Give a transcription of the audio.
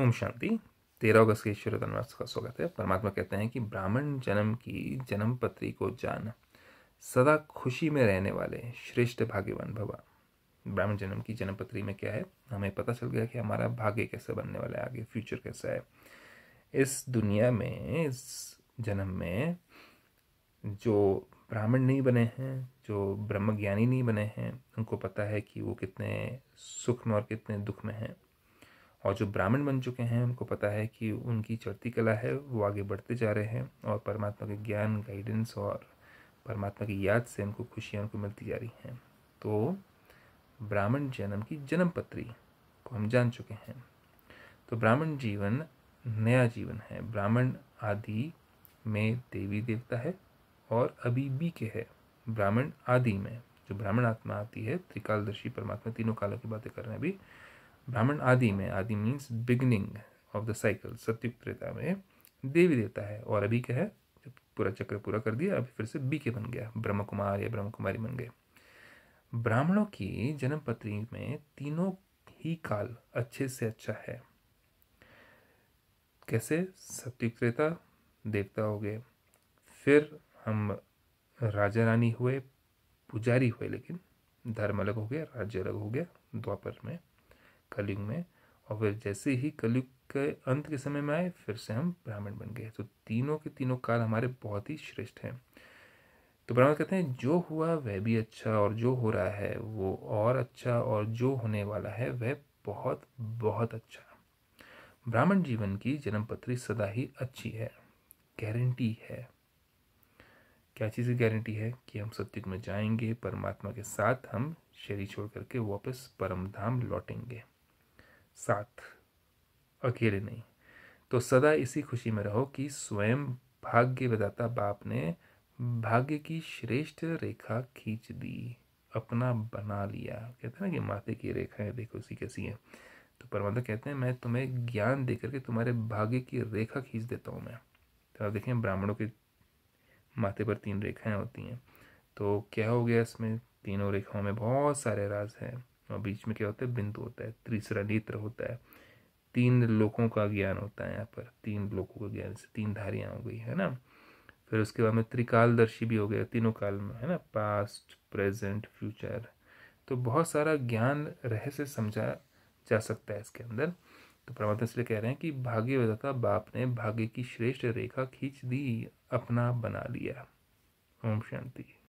ओम शांति तेरह अगस्त के ईश्वर धनवास का स्वागत है परमात्मा कहते हैं कि ब्राह्मण जन्म की जन्म पत्री को जान सदा खुशी में रहने वाले श्रेष्ठ भाग्यवान भवा ब्राह्मण जन्म की जन्म पत्री में क्या है हमें पता चल गया कि हमारा भाग्य कैसे बनने वाला है आगे फ्यूचर कैसा है इस दुनिया में इस जन्म में जो ब्राह्मण नहीं बने हैं जो ब्रह्मज्ञानी नहीं बने हैं उनको पता है कि वो कितने सुख में और कितने दुख में हैं और जो ब्राह्मण बन चुके हैं उनको पता है कि उनकी चढ़ती कला है वो आगे बढ़ते जा रहे हैं और परमात्मा के ज्ञान गाइडेंस और परमात्मा की याद से उनको खुशियाँ उनको मिलती जा रही हैं तो ब्राह्मण जन्म की जन्म पत्री को हम जान चुके हैं तो ब्राह्मण जीवन नया जीवन है ब्राह्मण आदि में देवी देवता है और अभी बी के है ब्राह्मण आदि में जो ब्राह्मण आत्मा आती है त्रिकालदर्शी परमात्मा तीनों कालों की बातें कर रहे हैं अभी ब्राह्मण आदि में आदि means beginning of the cycle सत्युग त्रेता में देवी देवता है और अभी क्या है जब पूरा चक्र पूरा कर दिया अभी फिर से बी के बन गया ब्रह्म कुमार या ब्रह्म कुमारी बन गए ब्राह्मणों की जन्मपत्री में तीनों ही काल अच्छे से अच्छा है कैसे सत्युग त्रेता देवता हो गए फिर हम राजा रानी हुए पुजारी हुए लेकिन धर्म अलग हो गया राज्य अलग हो गया द्वापर में कलयुग में और फिर जैसे ही कलयुग के अंत के समय में आए फिर से हम ब्राह्मण बन गए तो तीनों के तीनों काल हमारे बहुत ही श्रेष्ठ हैं तो ब्राह्मण कहते हैं जो हुआ वह भी अच्छा और जो हो रहा है वो और अच्छा और जो होने वाला है वह बहुत बहुत अच्छा ब्राह्मण जीवन की जन्मपत्री सदा ही अच्छी है गारंटी है क्या चीज़ की गारंटी है कि हम सत्युग में जाएंगे परमात्मा के साथ हम शरीर छोड़ करके वापस परमधाम लौटेंगे साथ अकेले नहीं तो सदा इसी खुशी में रहो कि स्वयं भाग्य विदाता बाप ने भाग्य की श्रेष्ठ रेखा खींच दी अपना बना लिया कहते हैं ना कि माथे की रेखाएं देखो सी कैसी हैं तो परमात्मा कहते हैं मैं तुम्हें ज्ञान दे करके तुम्हारे भाग्य की रेखा खींच देता हूँ मैं तो आप देखें ब्राह्मणों के माथे पर तीन रेखाएं होती हैं तो क्या हो गया इसमें तीनों रेखाओं में बहुत सारे राज हैं और बीच में क्या होता है बिंदु होता है तीसरा नेत्र होता है तीन लोकों का ज्ञान होता है यहाँ पर तीन लोकों का ज्ञान से तीन धारियाँ हो गई है ना फिर उसके बाद में त्रिकालदर्शी भी हो गया तीनों काल में है ना पास्ट प्रेजेंट फ्यूचर तो बहुत सारा ज्ञान रहस्य समझा जा सकता है इसके अंदर तो परमात्मा इसलिए कह रहे हैं कि भाग्यवदाता बाप ने भाग्य की श्रेष्ठ रेखा खींच दी अपना बना लिया ओम शांति